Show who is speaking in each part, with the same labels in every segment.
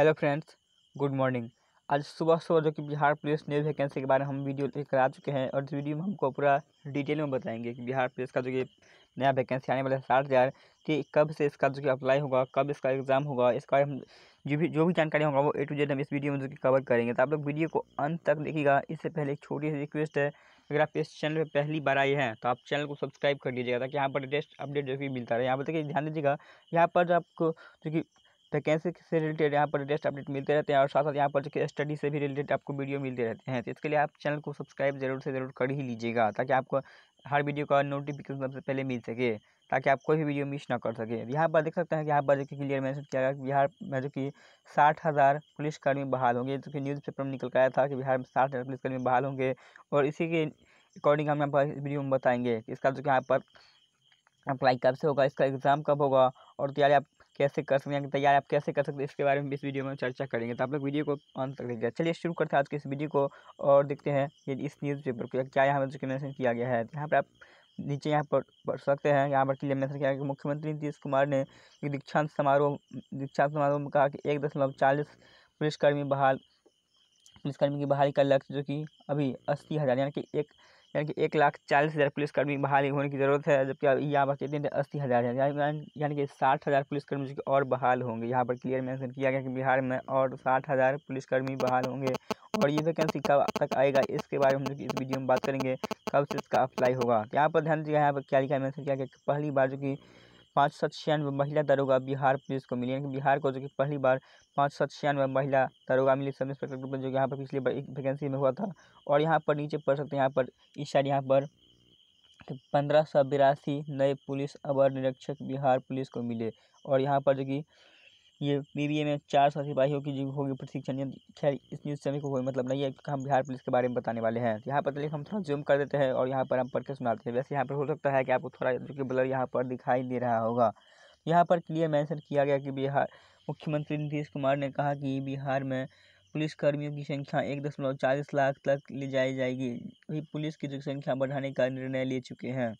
Speaker 1: hello friends good morning आज सुबह सुबह जो कि बिहार पुलिस न्यू वैकेंसी के बारे में हम वीडियो लेकर आ चुके हैं और इस वीडियो में हमको पूरा डिटेल में बताएंगे कि बिहार पुलिस का जो कि नया वैकेंसी आने वाला है साठ हज़ार कि कब से इसका जो कि अप्लाई होगा कब इसका एग्ज़ाम होगा इसका हम जो भी जो भी जानकारी होगा वो ए टू जेड हम इस वीडियो में जो कि कवर करेंगे तो आप लोग वीडियो को अंत तक देखिएगा इससे पहले एक छोटी सी रिक्वेस्ट है अगर आप इस चैनल पर पहली बार आए हैं तो आप चैनल को सब्सक्राइब कर लीजिएगा ताकि यहाँ पर लेटेस्ट अपडेट जो कि मिलता रहे यहाँ पर देखिए ध्यान दीजिएगा यहाँ पर जो आपको जो कि वैकेंसी तो से रिलेटेड यहाँ पर लेटेस्ट अपडेट मिलते रहते हैं और साथ साथ यहाँ पर स्टडी से भी रिलेटेड आपको वीडियो मिलते रहते हैं तो इसके लिए आप चैनल को सब्सक्राइब जरूर से जरूर कर ही लीजिएगा ताकि आपको हर वीडियो का नोटिफिकेशन सबसे पहले मिल सके ताकि आप कोई भी वीडियो मिस ना कर सके यहाँ पर देख सकते हैं कि यहाँ पर देखिए क्लियर मैंसन किया गया बिहार में जो कि साठ हज़ार पुलिसकर्मी बहाल होंगे जो कि न्यूज़ पेपर में निकल कर आया था कि बिहार में साठ हज़ार पुलिसकर्मी बहाल होंगे और इसी के अकॉर्डिंग हम यहाँ पर वीडियो में बताएंगे कि इसका जो कि यहाँ पर अप्लाई कब से होगा इसका एग्ज़ाम कब होगा और तैयारी आप कैसे कर सकते हैं तैयार आप कैसे कर सकते हैं इसके बारे में इस वीडियो में चर्चा करेंगे तो आप लोग वीडियो को अंत तक देखिएगा चलिए शुरू करते हैं आज के इस वीडियो को और देखते हैं कि इस न्यूज़ पेपर को क्या यहाँ पर डिस्क्रिमिनेशन किया गया है यहाँ पर आप नीचे यहाँ पर पढ़ सकते हैं यहाँ पर क्लियर मैसेज किया कि मुख्यमंत्री नीतीश कुमार ने दीक्षांत समारोह दीक्षांत समारोह में कहा कि एक दशमलव चालीस पुलिसकर्मी बहाल पुलिसकर्मी की बहाली का लक्ष्य जो कि अभी अस्सी हज़ार यानी कि एक यानी कि एक लाख चालीस हज़ार पुलिसकर्मी बहाली होने की ज़रूरत है जबकि यहाँ पर कितने अस्सी हज़ार है यानी कि साठ हज़ार पुलिसकर्मी जो कि और बहाल होंगे यहाँ पर क्लियर मैंसन किया गया कि बिहार में और साठ हज़ार पुलिसकर्मी बहाल होंगे और ये वैकेंसी कब तक आएगा इसके बारे में हम लोग इस वीडियो में बात करेंगे कब से इसका अप्लाई होगा यहाँ पर ध्यान दीजिएगा यहाँ पर क्या लिखा मेंशन किया गया पहली बार जो कि पाँच सौ छियानवे महिला दरोगा बिहार पुलिस को मिली यानी बिहार को जो कि पहली बार पाँच सौ छियानवे महिला दरोगा मिली सब इंस्पेक्टर रूप तो में जो कि यहाँ पर पिछली बार एक वैकेंसी में हुआ था और यहाँ पर नीचे पढ़ सकते हैं यहाँ पर इस साइड यहाँ पर पंद्रह सौ बिरासी नए पुलिस अवर निरीक्षक बिहार पुलिस को मिले और यहाँ पर जो कि ये बी बी ए में चार सौ सिपाहियों की होगी प्रशिक्षण खैर इस न्यूज़ से को कोई मतलब नहीं है हम बिहार पुलिस के बारे में बताने वाले हैं यहाँ पर हम थोड़ा जूम कर देते हैं और यहाँ पर हम पढ़ के सुनाते हैं वैसे यहाँ पर हो सकता है कि आपको थोड़ा जो कि ब्लर यहाँ पर दिखाई दे रहा होगा यहाँ पर क्लियर मैंसन किया गया कि बिहार मुख्यमंत्री नीतीश कुमार ने कहा कि बिहार में पुलिसकर्मियों की संख्या एक दशमलव चालीस लाख तक ले जाई जाएगी वही पुलिस की जो संख्या बढ़ाने का निर्णय ले चुके हैं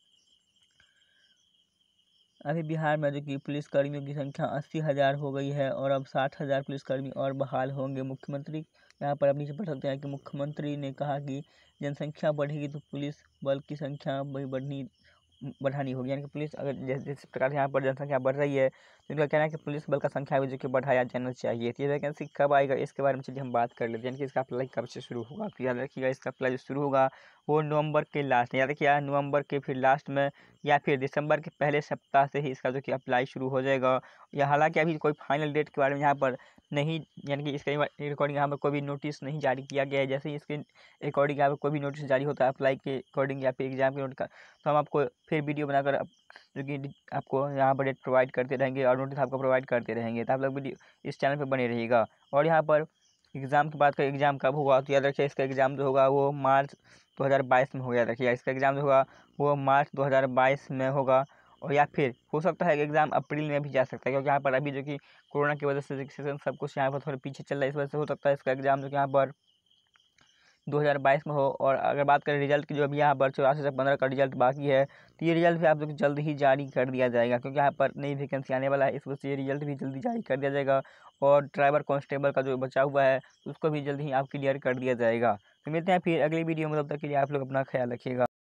Speaker 1: अभी बिहार में जो कि कर्मियों की संख्या अस्सी हज़ार हो गई है और अब साठ हज़ार पुलिसकर्मी और बहाल होंगे मुख्यमंत्री यहाँ पर आप नीचे पढ़ सकते हैं कि मुख्यमंत्री ने कहा कि जनसंख्या बढ़ेगी तो पुलिस बल की संख्या भी बढ़नी बढ़ानी होगी यानी कि पुलिस अगर जिस प्रकार से यहाँ पर जनसंख्या बढ़ रही है तो इनका कहना है कि पुलिस बल का संख्या भी जो कि बढ़ाया जाना चाहिए तो ये वैकेंसी कब आएगा इसके बारे में चलिए हम बात कर लेते हैं यानी कि इसका अप्लाई कब से शुरू होगा तो याद रखिएगा इसका अप्लाई जो शुरू होगा वो नवंबर के लास्ट याद रखिए नवंबर के फिर लास्ट में या फिर दिसंबर के पहले सप्ताह से ही इसका जो कि अप्लाई शुरू हो जाएगा या हालांकि अभी कोई फाइनल डेट के बारे में यहाँ पर नहीं यानी कि इसके अकॉर्डिंग यहाँ पर कोई भी नोटिस नहीं जारी किया गया है जैसे ही इसके अकॉर्डिंग यहाँ पर कोई भी नोटिस जारी होता है अप्लाई के अकॉर्डिंग या फिर एग्जाम के नोट का तो हम आपको फिर वीडियो बनाकर जो कि आपको यहाँ पर डेट प्रोवाइड करते रहेंगे और नोटिस आपको प्रोवाइड करते रहेंगे तो आप लोग वीडियो इस चैनल पर बने रहेगा और यहाँ पर एग्ज़ाम की बात करें एग्ज़ाम कब होगा तो याद रखिए इसका एग्ज़ाम जो होगा वो मार्च बाईस में होगा याद रखिए इसका एग्ज़ाम जो होगा वो मार्च बाईस में होगा और या फिर हो सकता है कि एग्ज़ाम अप्रैल में भी जा सकता है क्योंकि यहाँ पर अभी जो कि कोरोना की वजह से रिक्सेशन सब कुछ यहाँ पर थोड़ा पीछे चल रहा है इस वजह से हो सकता है इसका एग्ज़ाम जो कि यहाँ पर 2022 में हो और अगर बात करें रिजल्ट की जो अभी यहाँ पर चौरासी से पंद्रह का रिजल्ट बाकी है तो ये रिजल्ट भी आप लोग जल्द ही जारी कर दिया जाएगा क्योंकि यहाँ पर नई वैकेंसी आने वाला है इस वजह से ये रिजल्ट भी जल्दी जारी कर दिया जाएगा और ड्राइवर कांस्टेबल का जो बचा हुआ है उसको भी जल्द ही आप क्लियर कर दिया जाएगा तो मिलते हैं फिर अगली वीडियो में तब तक के लिए आप लोग अपना ख्याल रखिएगा